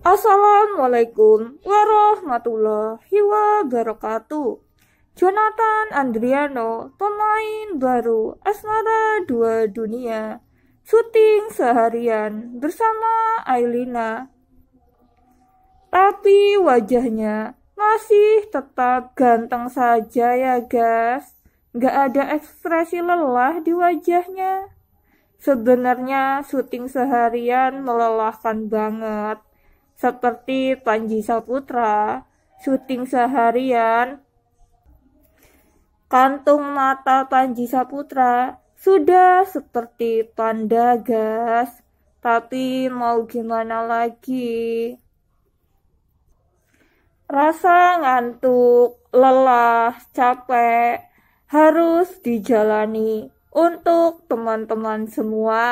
Assalamualaikum warahmatullahi wabarakatuh. Jonathan Andriano, pemain baru Asmara Dua Dunia, syuting seharian bersama Ailina. Tapi wajahnya masih tetap ganteng saja ya guys. Gak ada ekspresi lelah di wajahnya. Sebenarnya syuting seharian melelahkan banget seperti Panji Saputra, syuting seharian, kantung mata Panji Saputra sudah seperti tanda gas, tapi mau gimana lagi? Rasa ngantuk, lelah, capek harus dijalani untuk teman-teman semua.